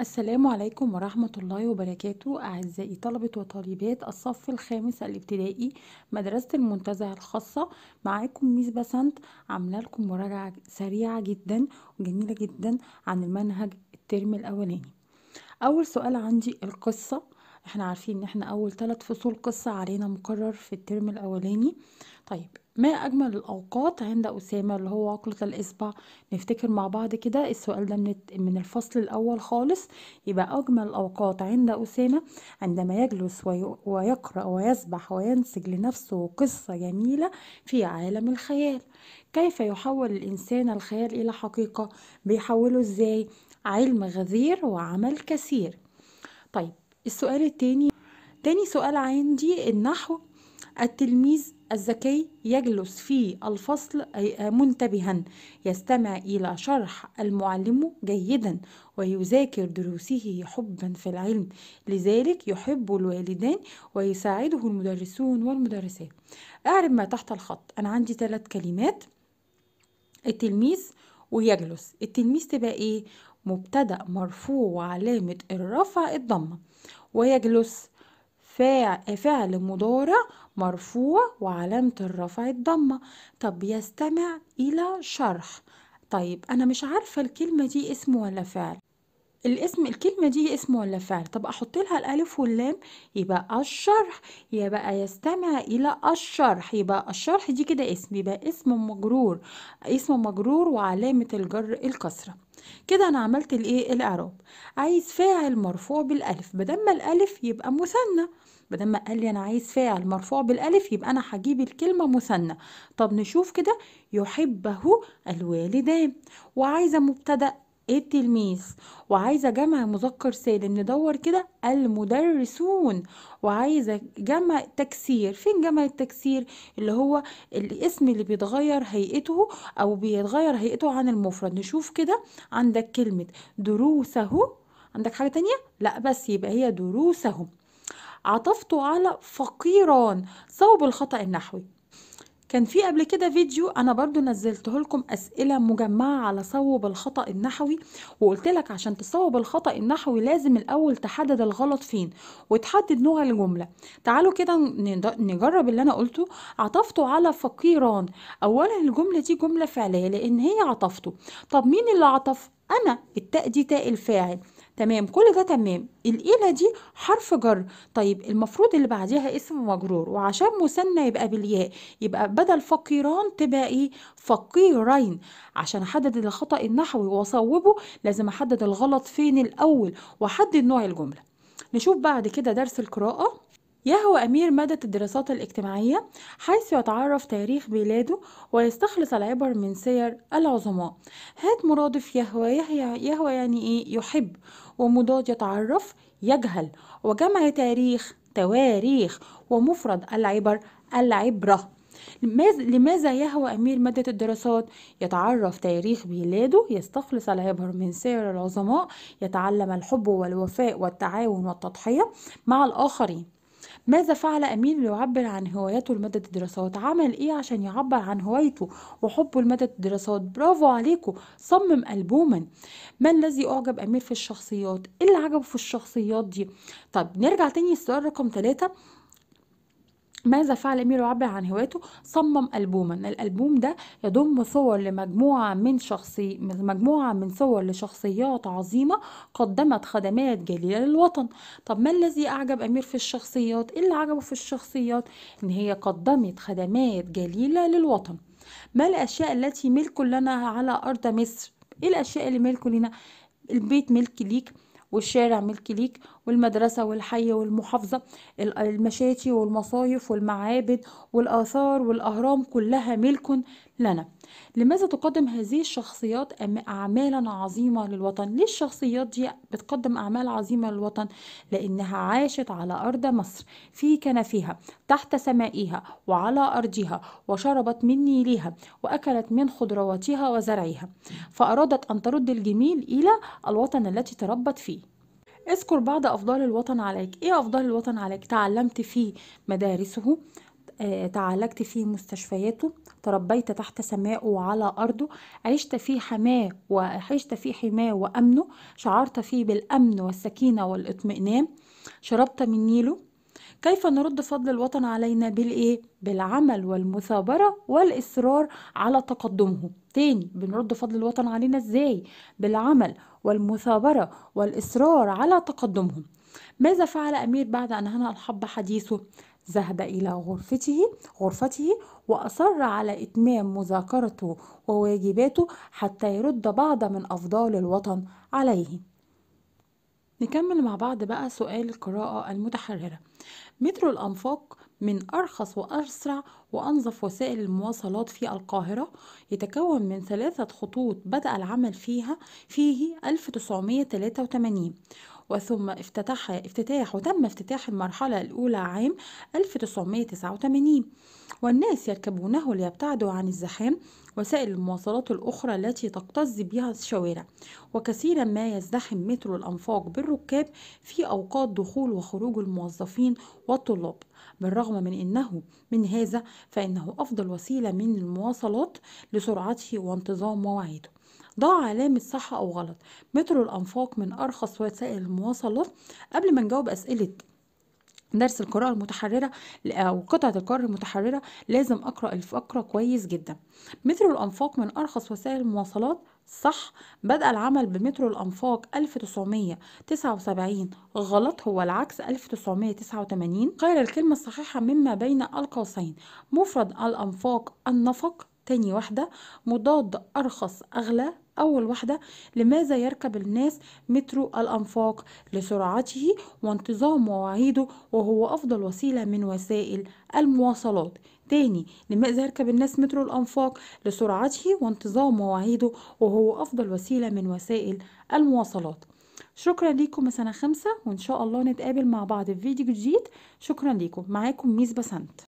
السلام عليكم ورحمة الله وبركاته أعزائي طلبة وطالبات الصف الخامس الابتدائي مدرسة المنتزه الخاصة معاكم ميس بسنت عاملة لكم مراجعة سريعة جدا وجميلة جدا عن المنهج الترم الأولاني أول سؤال عندي القصة احنا عارفين ان احنا اول ثلاث فصول قصة علينا مكرر في الترم الاولاني طيب ما اجمل الاوقات عند اسامة اللي هو عقلة الاصبع نفتكر مع بعض كده السؤال ده من من الفصل الاول خالص يبقى اجمل الاوقات عند اسامة عندما يجلس ويقرأ ويسبح وينسج لنفسه قصة جميلة في عالم الخيال كيف يحول الانسان الخيال الى حقيقة بيحوله ازاي علم غزير وعمل كثير طيب السؤال التاني تاني سؤال عندي النحو التلميذ الذكي يجلس في الفصل منتبها يستمع إلى شرح المعلم جيدا ويذاكر دروسه حبا في العلم لذلك يحب الوالدان ويساعده المدرسون والمدرسات أعرب ما تحت الخط أنا عندي ثلاث كلمات التلميذ ويجلس التلميذ تبقى ايه مبتدأ مرفوع وعلامة الرفع الضمة ويجلس فعل مضارع مرفوع وعلامة الرفع الضمة طب يستمع إلى شرح طيب أنا مش عارفة الكلمة دي اسم ولا فعل الاسم الكلمة دي اسم ولا فعل طب احط لها الالف واللام يبقى الشرح يبقى يستمع الى الشرح يبقى الشرح دي كده اسم يبقى اسم مجرور اسم مجرور وعلامة الجر الكسرة كده انا عملت الايه الاعراب عايز فاعل مرفوع بالالف بدل ما الالف يبقى مثنى بدل ما قال لي انا عايز فاعل مرفوع بالالف يبقى انا هجيب الكلمه مثنى طب نشوف كده يحبه الوالدان وعايزه مبتدا التلميذ وعايزة جمع مذكر سالم ندور كده المدرسون وعايزة جمع تكسير فين جمع التكسير اللي هو الاسم اللي بيتغير هيئته او بيتغير هيئته عن المفرد نشوف كده عندك كلمة دروسه عندك حاجة تانية لا بس يبقى هي دروسهم عطفت على فقيران صوب الخطأ النحوي كان في قبل كده فيديو انا برضو نزلته لكم اسئله مجمعه على صوب الخطا النحوي وقلت لك عشان تصوب الخطا النحوي لازم الاول تحدد الغلط فين وتحدد نوع الجمله تعالوا كده نجرب اللي انا قلته عطفته على فقيران اولا الجمله دي جمله فعليه لان هي عطفته طب مين اللي عطف انا التاء دي تاء الفاعل تمام كل ده تمام الإلة دي حرف جر طيب المفروض اللي بعديها اسم مجرور وعشان مثنى يبقى بالياء يبقى بدل فقيران تبقى ايه فقيرين عشان احدد الخطأ النحوي واصوبه لازم احدد الغلط فين الأول واحدد نوع الجملة نشوف بعد كده درس القراءة يهوى أمير مادة الدراسات الاجتماعية حيث يتعرف تاريخ بلاده ويستخلص العبر من سير العظماء هات مرادف يهوى يهوى يعني إيه يحب ومضاد يتعرف يجهل وجمع تاريخ تواريخ ومفرد العبر العبرة لماذا يهوى أمير مادة الدراسات يتعرف تاريخ بلاده يستخلص العبر من سير العظماء يتعلم الحب والوفاء والتعاون والتضحية مع الآخرين ماذا فعل أمين ليعبر عن هوايته لمدة الدراسات؟ عمل إيه عشان يعبر عن هوايته وحبه لمدة الدراسات؟ برافو عليكم صمم ألبوما ما الذي أعجب أمير في الشخصيات؟ إيه اللي عجبه في الشخصيات دي؟ طب نرجع تاني السؤال رقم ثلاثة ماذا فعل ميرو عبر عن هوايته صمم ألبوما الألبوم ده يضم صور لمجموعة من شخصي مجموعة من صور لشخصيات عظيمة قدمت خدمات جليلة للوطن طب ما الذي أعجب أمير في الشخصيات إيه اللي عجبه في الشخصيات إن هي قدمت خدمات جليلة للوطن ما الأشياء التي ملك لنا على أرض مصر إيه الأشياء اللي ملك لنا البيت ملك ليك والشارع ملك ليك والمدرسة والحي والمحافظة المشاتي والمصايف والمعابد والآثار والأهرام كلها ملك لنا لماذا تقدم هذه الشخصيات أعمالا عظيمة للوطن ليه الشخصيات دي بتقدم أعمال عظيمة للوطن لأنها عاشت على أرض مصر في كنفها تحت سمائها وعلى أرضها وشربت من نيلها وأكلت من خضرواتها وزرعها فأرادت أن ترد الجميل إلى الوطن التي تربت فيه اذكر بعض أفضال الوطن عليك إيه أفضال الوطن عليك تعلمت في مدارسه آه، تعالجت في مستشفياته تربيت تحت سمائه وعلى أرضه عشت في حماه وعشت في حماه وأمنه شعرت فيه بالأمن والسكينة والإطمئنان شربت من نيله كيف نرد فضل الوطن علينا بالايه بالعمل والمثابره والاصرار على تقدمه تاني بنرد فضل الوطن علينا ازاي بالعمل والمثابره والاصرار على تقدمهم ماذا فعل امير بعد ان هنأ الحب حديثه ذهب إلى غرفته غرفته وأصر على إتمام مذاكرته وواجباته حتى يرد بعض من أفضال الوطن عليه نكمل مع بعض بقى سؤال القراءة المتحررة مترو الأنفاق من أرخص وأسرع وأنظف وسائل المواصلات في القاهرة يتكون من ثلاثة خطوط بدأ العمل فيها فيه 1983 وثم افتتح افتتاح وتم افتتاح المرحلة الأولى عام 1989 والناس يركبونه ليبتعدوا عن الزحام وسائل المواصلات الأخرى التي تكتظ بها الشوارع وكثيرا ما يزدحم مترو الأنفاق بالركاب في أوقات دخول وخروج الموظفين والطلاب بالرغم من أنه من هذا فإنه أفضل وسيلة من المواصلات لسرعته وانتظام مواعيده ضع علامة صح أو غلط مترو الأنفاق من أرخص وسائل المواصلات قبل ما نجاوب أسئلة درس القراءة المتحررة أو قطعة القراءة المتحررة لازم أقرأ الفقرة كويس جدا مترو الأنفاق من أرخص وسائل المواصلات صح بدأ العمل بمترو الأنفاق 1979 غلط هو العكس 1989 غير الكلمة الصحيحة مما بين القوسين مفرد الأنفاق النفق تاني واحدة مضاد أرخص أغلى أول واحدة لماذا يركب الناس مترو الأنفاق لسرعته وانتظام مواعيده وهو أفضل وسيلة من وسائل المواصلات تاني لماذا يركب الناس مترو الأنفاق لسرعته وانتظام مواعيده وهو أفضل وسيلة من وسائل المواصلات شكرا ليكم سنة خمسة وإن شاء الله نتقابل مع بعض في فيديو جديد شكرا ليكم معاكم ميس بسنت